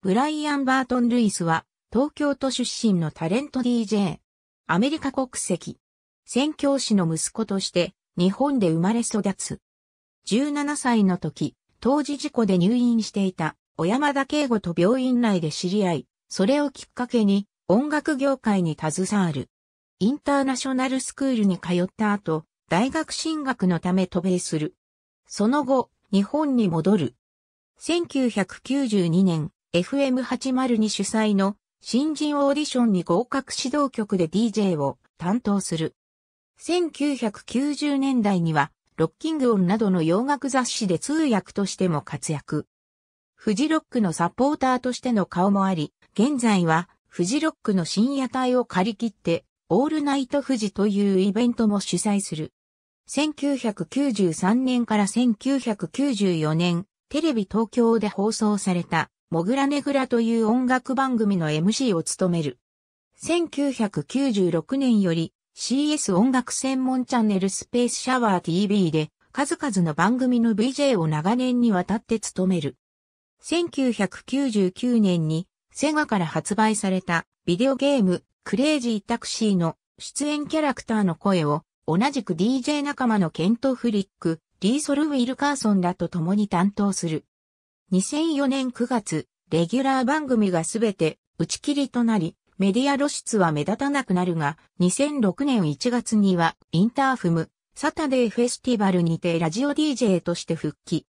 ブライアン・バートン・ルイスは、東京都出身のタレント DJ。アメリカ国籍。宣教師の息子として、日本で生まれ育つ。17歳の時、当時事故で入院していた、小山田圭吾と病院内で知り合い、それをきっかけに、音楽業界に携わる。インターナショナルスクールに通った後、大学進学のため渡米する。その後、日本に戻る。1992年、FM802 主催の新人オーディションに合格指導局で DJ を担当する。1990年代には、ロッキングオンなどの洋楽雑誌で通訳としても活躍。フジロックのサポーターとしての顔もあり、現在はフジロックの深夜帯を借り切って、オールナイトフジというイベントも主催する。1993年から1994年、テレビ東京で放送されたモグラネグラという音楽番組の MC を務める。1996年より CS 音楽専門チャンネルスペースシャワー TV で数々の番組の VJ を長年にわたって務める。1999年にセガから発売されたビデオゲームクレイジータクシーの出演キャラクターの声を同じく DJ 仲間のケント・フリック、リーソル・ウィルカーソンらと共に担当する。2004年9月、レギュラー番組がすべて打ち切りとなり、メディア露出は目立たなくなるが、2006年1月にはインターフム、サタデーフェスティバルにてラジオ DJ として復帰。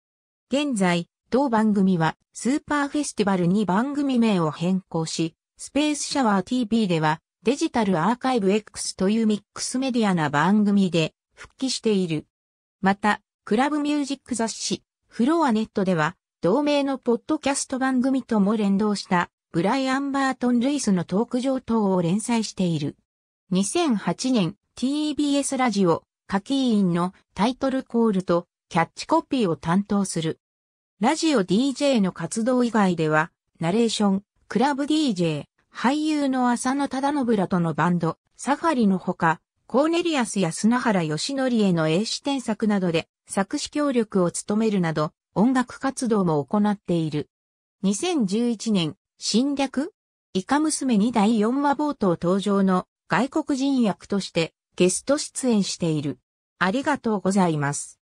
現在、同番組はスーパーフェスティバルに番組名を変更し、スペースシャワー TV ではデジタルアーカイブ X というミックスメディアな番組で復帰している。また、クラブミュージック雑誌、フロアネットでは同名のポッドキャスト番組とも連動したブライアン・バートン・ルイスのトーク上等を連載している。2008年 TBS ラジオ夏季委員のタイトルコールとキャッチコピーを担当する。ラジオ DJ の活動以外では、ナレーション、クラブ DJ、俳優の浅野忠信らとのバンド、サファリのほか、コーネリアスや砂原義則への英詩添削などで作詞協力を務めるなど、音楽活動も行っている。2011年、侵略イカ娘に第4話冒頭登場の外国人役としてゲスト出演している。ありがとうございます。